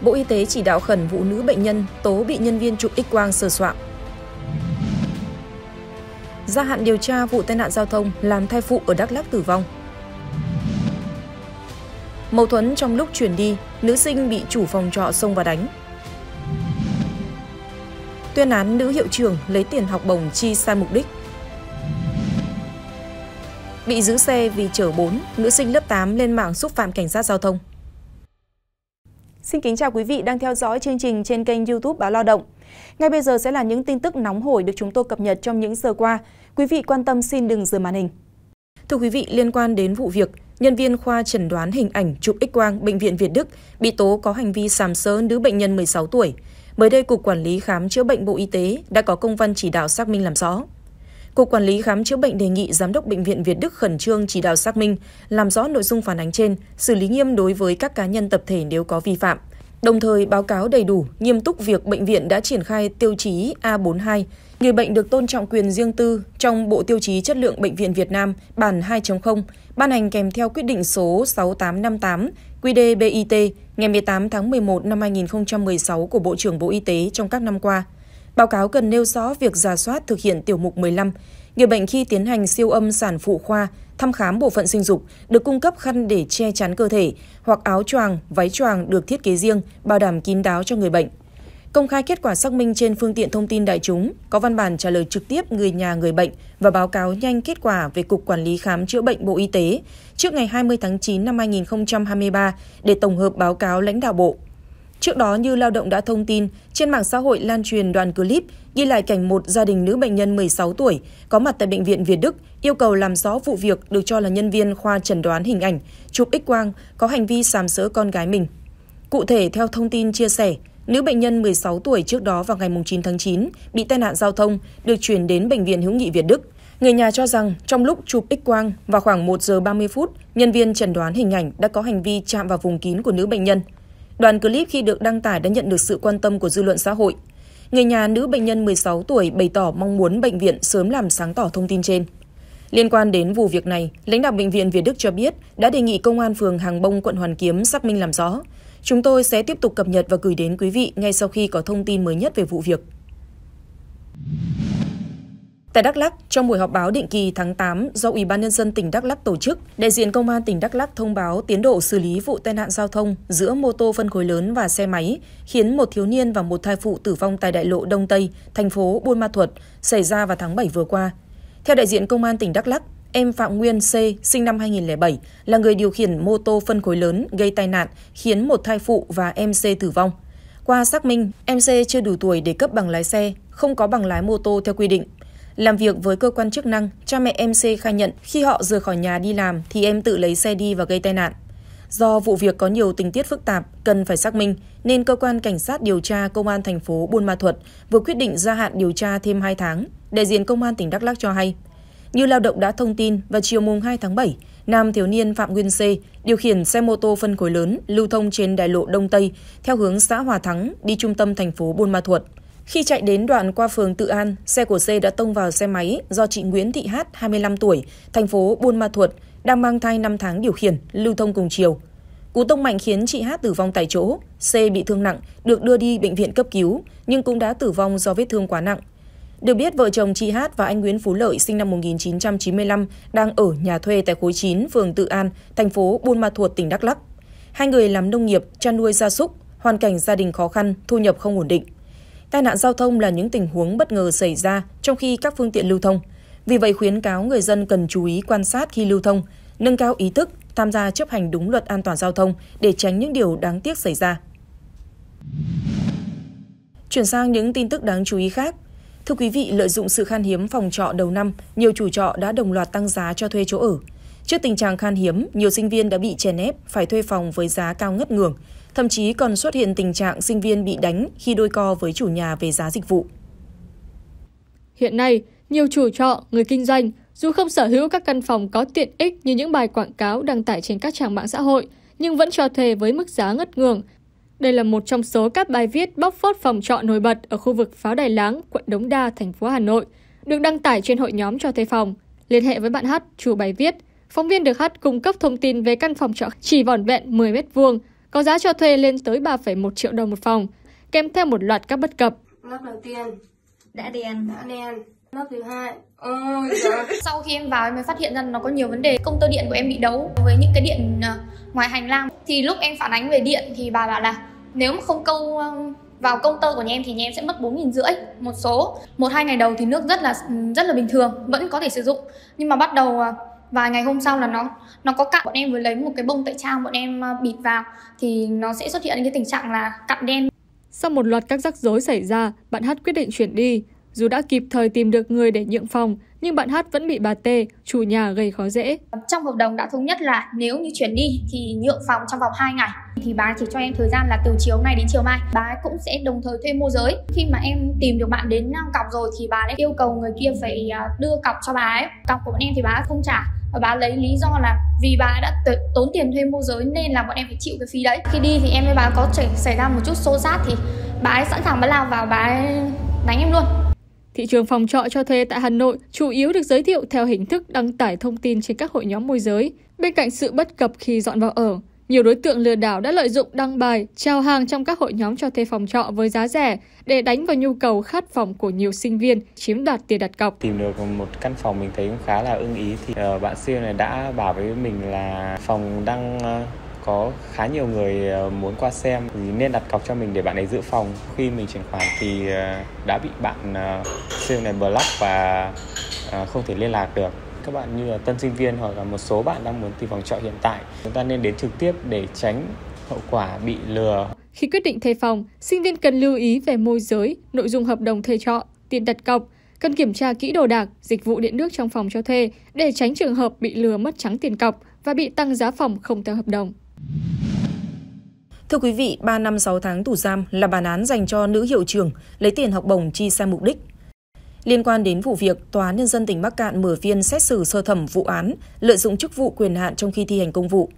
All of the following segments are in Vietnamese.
Bộ Y tế chỉ đạo khẩn vụ nữ bệnh nhân tố bị nhân viên chụp x-quang sờ soạng. Gia hạn điều tra vụ tai nạn giao thông làm thai phụ ở Đắk Lắk tử vong. Mâu thuẫn trong lúc chuyển đi, nữ sinh bị chủ phòng trọ xông vào đánh. Tuyên án nữ hiệu trưởng lấy tiền học bổng chi sai mục đích. Bị giữ xe vì chở 4, nữ sinh lớp 8 lên mạng xúc phạm cảnh sát giao thông. Xin kính chào quý vị đang theo dõi chương trình trên kênh YouTube Báo Lao động. Ngay bây giờ sẽ là những tin tức nóng hổi được chúng tôi cập nhật trong những giờ qua. Quý vị quan tâm xin đừng rời màn hình. Thưa quý vị, liên quan đến vụ việc nhân viên khoa chẩn đoán hình ảnh chụp X-quang bệnh viện Việt Đức bị tố có hành vi sàm sỡ nữ bệnh nhân 16 tuổi, mới đây cục quản lý khám chữa bệnh Bộ Y tế đã có công văn chỉ đạo xác minh làm rõ. Cục Quản lý Khám chữa bệnh đề nghị Giám đốc Bệnh viện Việt Đức khẩn trương chỉ đạo xác minh, làm rõ nội dung phản ánh trên, xử lý nghiêm đối với các cá nhân tập thể nếu có vi phạm. Đồng thời báo cáo đầy đủ, nghiêm túc việc bệnh viện đã triển khai tiêu chí A42, người bệnh được tôn trọng quyền riêng tư trong Bộ Tiêu chí Chất lượng Bệnh viện Việt Nam bản 2.0, ban hành kèm theo quyết định số 6858 QDBIT ngày 18 tháng 11 năm 2016 của Bộ trưởng Bộ Y tế trong các năm qua. Báo cáo cần nêu rõ việc giả soát thực hiện tiểu mục 15, người bệnh khi tiến hành siêu âm sản phụ khoa, thăm khám bộ phận sinh dục được cung cấp khăn để che chắn cơ thể hoặc áo choàng, váy choàng được thiết kế riêng, bảo đảm kín đáo cho người bệnh. Công khai kết quả xác minh trên phương tiện thông tin đại chúng, có văn bản trả lời trực tiếp người nhà người bệnh và báo cáo nhanh kết quả về Cục Quản lý Khám chữa bệnh Bộ Y tế trước ngày 20 tháng 9 năm 2023 để tổng hợp báo cáo lãnh đạo Bộ. Trước đó như lao động đã thông tin, trên mạng xã hội lan truyền đoạn clip ghi lại cảnh một gia đình nữ bệnh nhân 16 tuổi có mặt tại bệnh viện Việt Đức yêu cầu làm rõ vụ việc được cho là nhân viên khoa chẩn đoán hình ảnh, chụp x-quang có hành vi sàm sỡ con gái mình. Cụ thể theo thông tin chia sẻ, nữ bệnh nhân 16 tuổi trước đó vào ngày 9 tháng 9 bị tai nạn giao thông được chuyển đến bệnh viện Hữu nghị Việt Đức. Người nhà cho rằng trong lúc chụp x-quang vào khoảng 1 giờ 30 phút, nhân viên chẩn đoán hình ảnh đã có hành vi chạm vào vùng kín của nữ bệnh nhân. Đoạn clip khi được đăng tải đã nhận được sự quan tâm của dư luận xã hội. Người nhà nữ bệnh nhân 16 tuổi bày tỏ mong muốn bệnh viện sớm làm sáng tỏ thông tin trên. Liên quan đến vụ việc này, lãnh đạo bệnh viện Việt Đức cho biết đã đề nghị công an phường Hàng Bông quận Hoàn Kiếm xác minh làm rõ. Chúng tôi sẽ tiếp tục cập nhật và gửi đến quý vị ngay sau khi có thông tin mới nhất về vụ việc. Tại Đắk Lắk, trong buổi họp báo định kỳ tháng 8 do Ủy ban nhân dân tỉnh Đắk Lắk tổ chức, đại diện công an tỉnh Đắk Lắk thông báo tiến độ xử lý vụ tai nạn giao thông giữa mô tô phân khối lớn và xe máy khiến một thiếu niên và một thai phụ tử vong tại đại lộ Đông Tây, thành phố Buôn Ma Thuột xảy ra vào tháng 7 vừa qua. Theo đại diện công an tỉnh Đắk Lắk, em Phạm Nguyên C, sinh năm 2007, là người điều khiển mô tô phân khối lớn gây tai nạn khiến một thai phụ và em C tử vong. Qua xác minh, em C chưa đủ tuổi để cấp bằng lái xe, không có bằng lái mô tô theo quy định. Làm việc với cơ quan chức năng, cha mẹ em C khai nhận khi họ rời khỏi nhà đi làm thì em tự lấy xe đi và gây tai nạn. Do vụ việc có nhiều tình tiết phức tạp, cần phải xác minh, nên cơ quan cảnh sát điều tra công an thành phố Buôn Ma Thuột vừa quyết định gia hạn điều tra thêm 2 tháng. Đại diện công an tỉnh Đắk Lắc cho hay, như lao động đã thông tin, vào chiều mùng 2 tháng 7, nam thiếu niên Phạm Nguyên C điều khiển xe mô tô phân khối lớn lưu thông trên đại lộ Đông Tây theo hướng xã Hòa Thắng đi trung tâm thành phố Buôn Ma Thuột. Khi chạy đến đoạn qua phường Tự An, xe của C đã tông vào xe máy do chị Nguyễn Thị Hát, 25 tuổi, thành phố Buôn Ma Thuột, đang mang thai 5 tháng điều khiển, lưu thông cùng chiều. Cú tông mạnh khiến chị Hát tử vong tại chỗ, C bị thương nặng, được đưa đi bệnh viện cấp cứu, nhưng cũng đã tử vong do vết thương quá nặng. Được biết, vợ chồng chị Hát và anh Nguyễn Phú Lợi sinh năm 1995 đang ở nhà thuê tại khối 9, phường Tự An, thành phố Buôn Ma Thuột, tỉnh Đắk Lắk. Hai người làm nông nghiệp, chăn nuôi gia súc, hoàn cảnh gia đình khó khăn, thu nhập không ổn định tai nạn giao thông là những tình huống bất ngờ xảy ra trong khi các phương tiện lưu thông. Vì vậy khuyến cáo người dân cần chú ý quan sát khi lưu thông, nâng cao ý thức, tham gia chấp hành đúng luật an toàn giao thông để tránh những điều đáng tiếc xảy ra. Chuyển sang những tin tức đáng chú ý khác. Thưa quý vị, lợi dụng sự khan hiếm phòng trọ đầu năm, nhiều chủ trọ đã đồng loạt tăng giá cho thuê chỗ ở. Trước tình trạng khan hiếm, nhiều sinh viên đã bị chèn ép, phải thuê phòng với giá cao ngất ngường. Thậm chí còn xuất hiện tình trạng sinh viên bị đánh khi đôi co với chủ nhà về giá dịch vụ. Hiện nay, nhiều chủ trọ, người kinh doanh, dù không sở hữu các căn phòng có tiện ích như những bài quảng cáo đăng tải trên các trang mạng xã hội, nhưng vẫn cho thuê với mức giá ngất ngường. Đây là một trong số các bài viết bóc phốt phòng trọ nổi bật ở khu vực Pháo Đài Láng, quận Đống Đa, thành phố Hà Nội, được đăng tải trên hội nhóm cho thuê phòng. Liên hệ với bạn Hát, chủ bài viết – Phóng viên được hát cung cấp thông tin về căn phòng trọ chỉ vỏn vẹn 10 mét vuông, có giá cho thuê lên tới 3,1 triệu đồng một phòng, kèm theo một loạt các bất cập. Lớp đầu tiên đã đèn, đã đèn. Lớp thứ hai Ôi Sau khi em vào em mới phát hiện ra nó có nhiều vấn đề Công tơ điện của em bị đấu với những cái điện ờ, ngoài hành lang Thì lúc em phản ánh về điện thì bà bảo là Nếu mà không câu ờ, vào công tơ của nhà em thì nhà em sẽ mất bốn nghìn rưỡi một số một hai ngày đầu thì nước rất là rất là bình thường vẫn có thể sử dụng nhưng mà bắt đầu ờ, và ngày hôm sau là nó nó có cặn bọn em vừa lấy một cái bông tẩy trang bọn em ờ, bịt vào thì nó sẽ xuất hiện cái tình trạng là cặn đen sau một loạt các rắc rối xảy ra bạn hát quyết định chuyển đi dù đã kịp thời tìm được người để nhượng phòng nhưng bạn hát vẫn bị bà t chủ nhà gây khó dễ trong hợp đồng đã thống nhất là nếu như chuyển đi thì nhượng phòng trong vòng 2 ngày thì bà chỉ cho em thời gian là từ chiều nay đến chiều mai bà cũng sẽ đồng thời thuê môi giới khi mà em tìm được bạn đến ờ, cọc rồi thì bà lại yêu cầu người kia phải ờ, đưa cọc cho bà ấy cọc của bọn em thì bà không trả và bà lấy lý do là vì bà đã t- tốn tiền thuê môi giới nên là bọn em phải chịu cái phí đấy khi đi thì em với bà có chảy, xảy ra một chút xô xát thì bà ấy sẵn sàng bắt lao vào bà ấy đánh em luôn Thị trường phòng trọ cho thuê tại Hà Nội chủ yếu được giới thiệu theo hình thức đăng tải thông tin trên các hội nhóm môi giới, bên cạnh sự bất cập khi dọn vào ở. Nhiều đối tượng lừa đảo đã lợi dụng đăng bài, trao hàng trong các hội nhóm cho thuê phòng trọ với giá rẻ để đánh vào nhu cầu khát phòng của nhiều sinh viên, chiếm đoạt tiền đặt cọc. Tìm được một căn phòng mình thấy cũng khá là ưng ý thì ờ, bạn siêu này đã bảo với mình là phòng đang ờ, có khá nhiều người ờ, muốn qua xem thì nên đặt cọc cho mình để bạn ấy giữ phòng. Khi mình chuyển khoản thì đã bị bạn siêu này block và không thể liên lạc được các bạn như là tân sinh viên hoặc là một số bạn đang muốn tìm phòng trọ hiện tại chúng ta nên đến trực tiếp để tránh hậu quả bị lừa khi quyết định thuê phòng sinh viên cần lưu ý về môi giới nội dung hợp đồng thuê trọ tiền đặt cọc cần kiểm tra kỹ đồ đạc dịch vụ điện nước trong phòng cho thuê để tránh trường hợp bị lừa mất trắng tiền cọc và bị tăng giá phòng không theo hợp đồng Thưa quý vị, 3 năm 6 tháng tù giam là bản án dành cho nữ hiệu trưởng lấy tiền học bổng chi sai mục đích Liên quan đến vụ việc, Tòa án Nhân dân tỉnh Bắc Cạn mở phiên xét xử sơ thẩm vụ án lợi dụng chức vụ quyền hạn trong khi thi hành công vụ.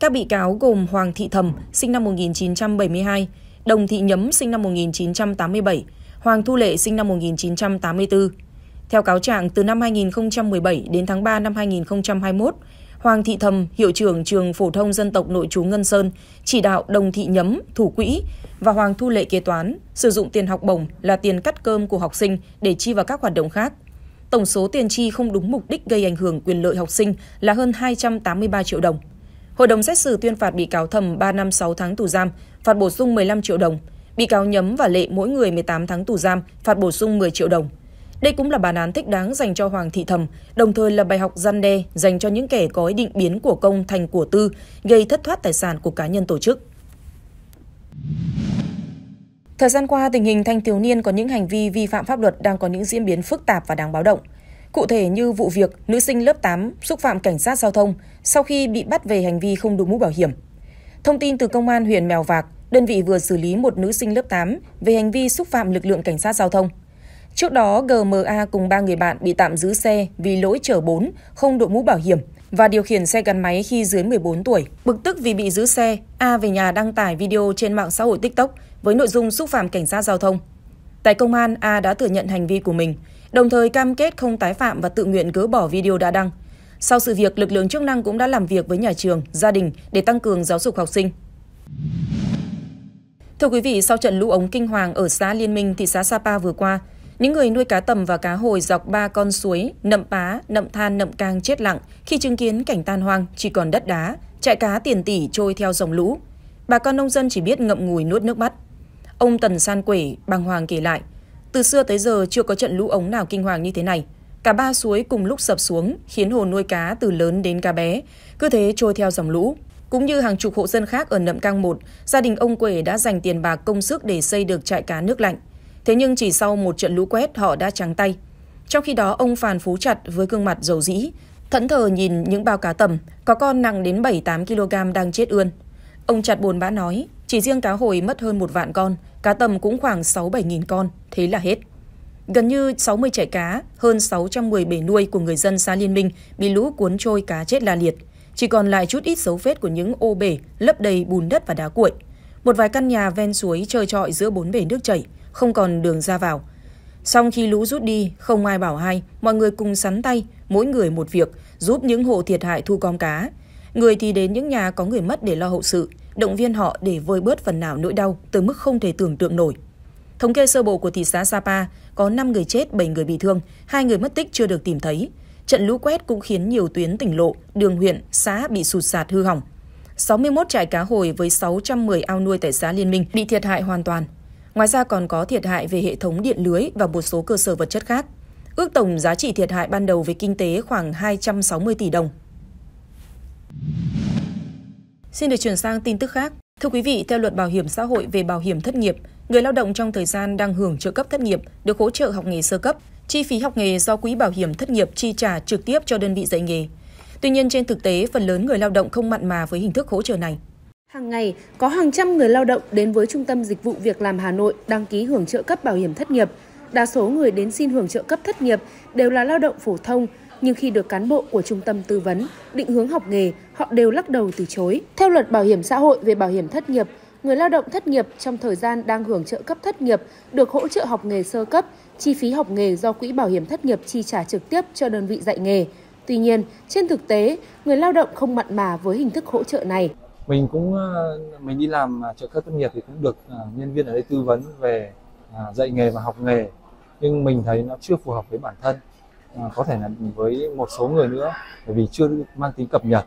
Các bị cáo gồm Hoàng Thị Thầm, sinh năm 1972, Đồng Thị Nhấm, sinh năm 1987, Hoàng Thu Lệ, sinh năm 1984. Theo cáo trạng, từ năm 2017 đến tháng 3 năm 2021, Hoàng Thị Thầm, hiệu trưởng trường phổ thông dân tộc nội trú Ngân Sơn, chỉ đạo Đồng Thị Nhấm, thủ quỹ và Hoàng Thu Lệ kế toán sử dụng tiền học bổng là tiền cắt cơm của học sinh để chi vào các hoạt động khác. Tổng số tiền chi không đúng mục đích gây ảnh hưởng quyền lợi học sinh là hơn 283 triệu đồng. Hội đồng xét xử tuyên phạt bị cáo Thầm 3 năm 6 tháng tù giam, phạt bổ sung 15 triệu đồng. Bị cáo Nhấm và Lệ mỗi người 18 tháng tù giam, phạt bổ sung 10 triệu đồng. Đây cũng là bản án thích đáng dành cho Hoàng Thị Thầm, đồng thời là bài học gian đe dành cho những kẻ có ý định biến của công thành của tư, gây thất thoát tài sản của cá nhân tổ chức. Thời gian qua, tình hình thanh thiếu niên có những hành vi vi phạm pháp luật đang có những diễn biến phức tạp và đáng báo động. Cụ thể như vụ việc nữ sinh lớp 8 xúc phạm cảnh sát giao thông sau khi bị bắt về hành vi không đủ mũ bảo hiểm. Thông tin từ công an huyện Mèo Vạc, đơn vị vừa xử lý một nữ sinh lớp 8 về hành vi xúc phạm lực lượng cảnh sát giao thông. Trước đó, GMA cùng ba người bạn bị tạm giữ xe vì lỗi chở 4, không đội mũ bảo hiểm và điều khiển xe gắn máy khi dưới 14 tuổi. Bực tức vì bị giữ xe, A về nhà đăng tải video trên mạng xã hội TikTok với nội dung xúc phạm cảnh sát giao thông. Tại công an, A đã thừa nhận hành vi của mình, đồng thời cam kết không tái phạm và tự nguyện gỡ bỏ video đã đăng. Sau sự việc, lực lượng chức năng cũng đã làm việc với nhà trường, gia đình để tăng cường giáo dục học sinh. Thưa quý vị, sau trận lũ ống kinh hoàng ở xã Liên Minh, thị xã Sapa vừa qua, những người nuôi cá tầm và cá hồi dọc ba con suối Nậm Pá, Nậm Than, Nậm Cang chết lặng khi chứng kiến cảnh tan hoang, chỉ còn đất đá, trại cá tiền tỷ trôi theo dòng lũ. Bà con nông dân chỉ biết ngậm ngùi nuốt nước mắt. Ông Tần San Quể bàng hoàng kể lại, từ xưa tới giờ chưa có trận lũ ống nào kinh hoàng như thế này. Cả ba suối cùng lúc sập xuống, khiến hồ nuôi cá từ lớn đến cá bé, cứ thế trôi theo dòng lũ. Cũng như hàng chục hộ dân khác ở Nậm Cang 1, gia đình ông Quể đã dành tiền bạc công sức để xây được trại cá nước lạnh. Thế nhưng chỉ sau một trận lũ quét họ đã trắng tay. Trong khi đó ông Phan Phú Chặt với gương mặt dầu dĩ, thẫn thờ nhìn những bao cá tầm, có con nặng đến 7-8 kg đang chết ươn. Ông Chặt buồn bã nói, chỉ riêng cá hồi mất hơn một vạn con, cá tầm cũng khoảng 6-7 nghìn con, thế là hết. Gần như 60 trại cá, hơn 610 bể nuôi của người dân xã Liên Minh bị lũ cuốn trôi cá chết la liệt. Chỉ còn lại chút ít dấu vết của những ô bể lấp đầy bùn đất và đá cuội. Một vài căn nhà ven suối trơ trọi giữa bốn bể nước chảy, không còn đường ra vào. Xong khi lũ rút đi, không ai bảo ai, mọi người cùng sắn tay, mỗi người một việc, giúp những hộ thiệt hại thu gom cá. Người thì đến những nhà có người mất để lo hậu sự, động viên họ để vơi bớt phần nào nỗi đau tới mức không thể tưởng tượng nổi. Thống kê sơ bộ của thị xã Sapa có 5 người chết, 7 người bị thương, 2 người mất tích chưa được tìm thấy. Trận lũ quét cũng khiến nhiều tuyến tỉnh lộ, đường huyện, xã bị sụt sạt hư hỏng. 61 trại cá hồi với 610 ao nuôi tại xã Liên Minh bị thiệt hại hoàn toàn. Ngoài ra còn có thiệt hại về hệ thống điện lưới và một số cơ sở vật chất khác. Ước tổng giá trị thiệt hại ban đầu về kinh tế khoảng 260 tỷ đồng. Xin được chuyển sang tin tức khác. Thưa quý vị, theo luật bảo hiểm xã hội về bảo hiểm thất nghiệp, người lao động trong thời gian đang hưởng trợ cấp thất nghiệp được hỗ trợ học nghề sơ cấp, chi phí học nghề do quỹ bảo hiểm thất nghiệp chi trả trực tiếp cho đơn vị dạy nghề. Tuy nhiên trên thực tế, phần lớn người lao động không mặn mà với hình thức hỗ trợ này. Hàng ngày, có hàng trăm người lao động đến với Trung tâm Dịch vụ Việc làm Hà Nội đăng ký hưởng trợ cấp bảo hiểm thất nghiệp. Đa số người đến xin hưởng trợ cấp thất nghiệp đều là lao động phổ thông, nhưng khi được cán bộ của trung tâm tư vấn, định hướng học nghề, họ đều lắc đầu từ chối. Theo luật bảo hiểm xã hội về bảo hiểm thất nghiệp, người lao động thất nghiệp trong thời gian đang hưởng trợ cấp thất nghiệp được hỗ trợ học nghề sơ cấp, chi phí học nghề do Quỹ Bảo hiểm thất nghiệp chi trả trực tiếp cho đơn vị dạy nghề. Tuy nhiên, trên thực tế, người lao động không mặn mà với hình thức hỗ trợ này mình cũng ờ, mình đi làm ờ, trợ cấp thất nghiệp thì cũng được ờ, nhân viên ở đây tư vấn về dạy nghề và học nghề nhưng mình thấy nó chưa phù hợp với bản thân có thể là với một số người nữa bởi vì chưa mang tính cập nhật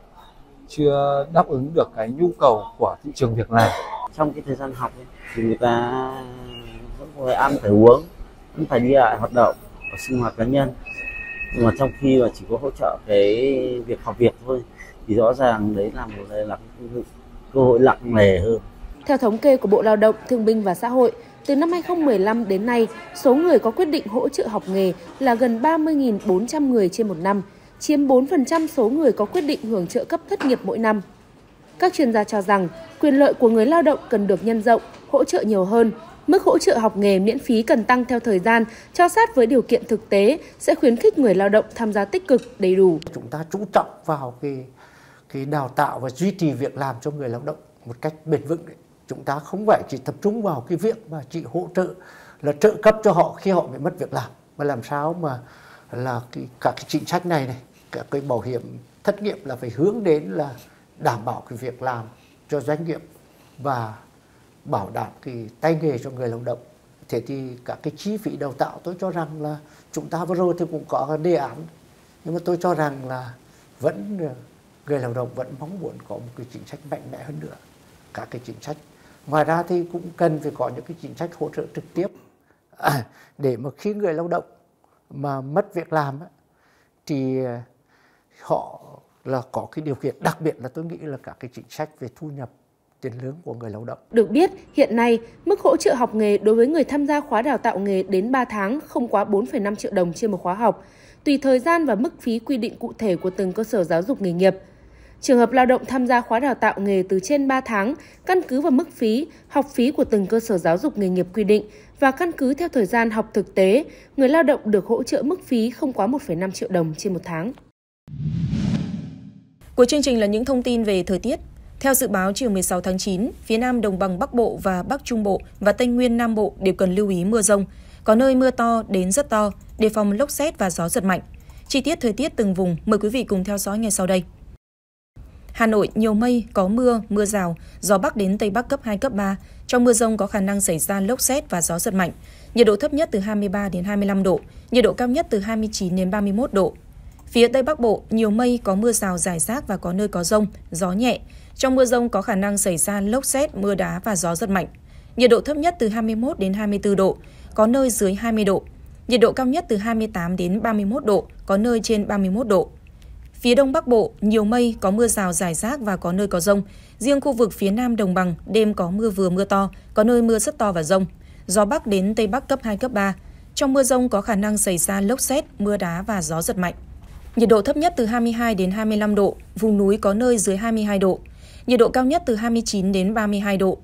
chưa đáp ứng được cái nhu cầu của thị trường việc làm trong cái thời gian học ấy, thì người ta vẫn phải ăn phải uống vẫn phải đi lại hoạt động và sinh hoạt cá nhân nhưng mà trong khi mà chỉ có hỗ trợ cái việc học việc thôi thì rõ ràng đấy là một đây là cơ hội lặng nề hơn. Theo thống kê của Bộ Lao động, Thương binh và Xã hội, từ năm 2015 đến nay, số người có quyết định hỗ trợ học nghề là gần 30.400 người trên một năm, chiếm 4% số người có quyết định hưởng trợ cấp thất nghiệp mỗi năm. Các chuyên gia cho rằng, quyền lợi của người lao động cần được nhân rộng, hỗ trợ nhiều hơn. Mức hỗ trợ học nghề miễn phí cần tăng theo thời gian, cho sát với điều kiện thực tế, sẽ khuyến khích người lao động tham gia tích cực, đầy đủ. Chúng ta chú trọng vào cái cái đào tạo và duy trì việc làm cho người lao động một cách bền vững đấy. chúng ta không phải chỉ tập trung vào cái việc mà chỉ hỗ trợ là trợ cấp cho họ khi họ bị mất việc làm mà làm sao mà là cái, các cái chính sách này này các cái bảo hiểm thất nghiệp là phải hướng đến là đảm bảo cái việc làm cho doanh nghiệp và bảo đảm cái tay nghề cho người lao động thế thì các cái chi phí đào tạo tôi cho rằng là chúng ta vừa rồi thì cũng có đề án nhưng mà tôi cho rằng là vẫn người lao động vẫn mong muốn có một cái chính sách mạnh mẽ hơn nữa các cái chính sách ngoài ra thì cũng cần phải có những cái chính sách hỗ trợ trực tiếp à, để mà khi người lao động mà mất việc làm thì à, họ là có cái điều kiện đặc biệt là tôi nghĩ là các cái chính sách về thu nhập tiền lương của người lao động. Được biết, hiện nay, mức hỗ trợ học nghề đối với người tham gia khóa đào tạo nghề đến 3 tháng không quá 4,5 triệu đồng trên một khóa học tùy thời gian và mức phí quy định cụ thể của từng cơ sở giáo dục nghề nghiệp. Trường hợp lao động tham gia khóa đào tạo nghề từ trên 3 tháng, căn cứ vào mức phí, học phí của từng cơ sở giáo dục nghề nghiệp quy định và căn cứ theo thời gian học thực tế, người lao động được hỗ trợ mức phí không quá 1,5 triệu đồng trên một tháng. Cuối chương trình là những thông tin về thời tiết. Theo dự báo chiều 16 tháng 9, phía Nam Đồng bằng Bắc Bộ và Bắc Trung Bộ và Tây Nguyên Nam Bộ đều cần lưu ý mưa rông. Có nơi mưa to đến rất to, đề phòng lốc xét và gió giật mạnh. Chi tiết thời tiết từng vùng mời quý vị cùng theo dõi ngay sau đây. Hà Nội nhiều mây, có mưa, mưa rào, gió bắc đến tây bắc cấp 2 cấp 3, trong mưa rông có khả năng xảy ra lốc xét và gió giật mạnh. Nhiệt độ thấp nhất từ 23 đến 25 độ, nhiệt độ cao nhất từ 29 đến 31 độ. Phía Tây Bắc Bộ, nhiều mây, có mưa rào rải rác và có nơi có rông, gió nhẹ. Trong mưa rông có khả năng xảy ra lốc xét, mưa đá và gió giật mạnh. Nhiệt độ thấp nhất từ 21 đến 24 độ, có nơi dưới 20 độ nhiệt độ cao nhất từ 28 đến 31 độ, có nơi trên 31 độ. Phía Đông Bắc Bộ, nhiều mây, có mưa rào rải rác và có nơi có rông. Riêng khu vực phía Nam Đồng Bằng, đêm có mưa vừa mưa to, có nơi mưa rất to và rông. Gió Bắc đến Tây Bắc cấp 2, cấp 3. Trong mưa rông có khả năng xảy ra lốc xét, mưa đá và gió giật mạnh. Nhiệt độ thấp nhất từ 22 đến 25 độ, vùng núi có nơi dưới 22 độ. Nhiệt độ cao nhất từ 29 đến 32 độ,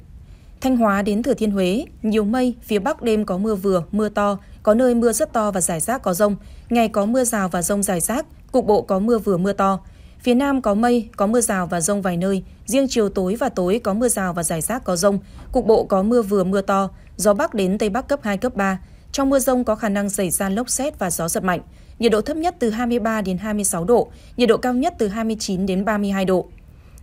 Thanh Hóa đến Thừa Thiên Huế, nhiều mây, phía Bắc đêm có mưa vừa, mưa to, có nơi mưa rất to và rải rác có rông, ngày có mưa rào và rông rải rác, cục bộ có mưa vừa mưa to. Phía Nam có mây, có mưa rào và rông vài nơi, riêng chiều tối và tối có mưa rào và rải rác có rông, cục bộ có mưa vừa mưa to, gió Bắc đến Tây Bắc cấp 2, cấp 3. Trong mưa rông có khả năng xảy ra lốc xét và gió giật mạnh, nhiệt độ thấp nhất từ 23 đến 26 độ, nhiệt độ cao nhất từ 29 đến 32 độ.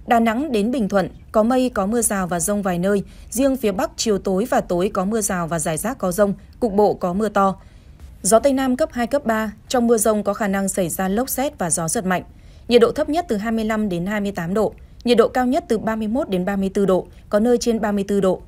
Đà Nẵng đến Bình Thuận, có mây, có mưa rào và rông vài nơi. Riêng phía Bắc chiều tối và tối có mưa rào và rải rác có rông, cục bộ có mưa to. Gió Tây Nam cấp 2, cấp 3, trong mưa rông có khả năng xảy ra lốc xét và gió giật mạnh. Nhiệt độ thấp nhất từ 25 đến 28 độ, nhiệt độ cao nhất từ 31 đến 34 độ, có nơi trên 34 độ.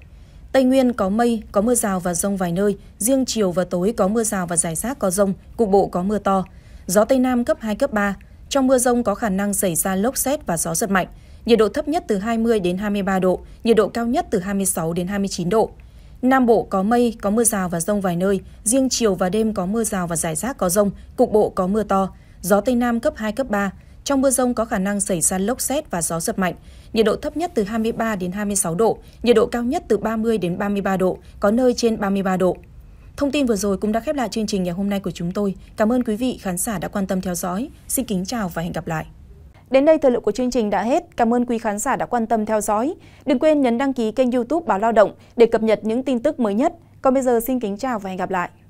Tây Nguyên có mây, có mưa rào và rông vài nơi, riêng chiều và tối có mưa rào và rải rác có rông, cục bộ có mưa to. Gió Tây Nam cấp 2, cấp 3, trong mưa rông có khả năng xảy ra lốc xét và gió giật mạnh, nhiệt độ thấp nhất từ 20 đến 23 độ, nhiệt độ cao nhất từ 26 đến 29 độ. Nam Bộ có mây, có mưa rào và rông vài nơi, riêng chiều và đêm có mưa rào và rải rác có rông, cục bộ có mưa to, gió Tây Nam cấp 2, cấp 3. Trong mưa rông có khả năng xảy ra lốc xét và gió giật mạnh, nhiệt độ thấp nhất từ 23 đến 26 độ, nhiệt độ cao nhất từ 30 đến 33 độ, có nơi trên 33 độ. Thông tin vừa rồi cũng đã khép lại chương trình ngày hôm nay của chúng tôi. Cảm ơn quý vị khán giả đã quan tâm theo dõi. Xin kính chào và hẹn gặp lại. Đến đây thời lượng của chương trình đã hết. Cảm ơn quý khán giả đã quan tâm theo dõi. Đừng quên nhấn đăng ký kênh youtube Báo Lao Động để cập nhật những tin tức mới nhất. Còn bây giờ xin kính chào và hẹn gặp lại.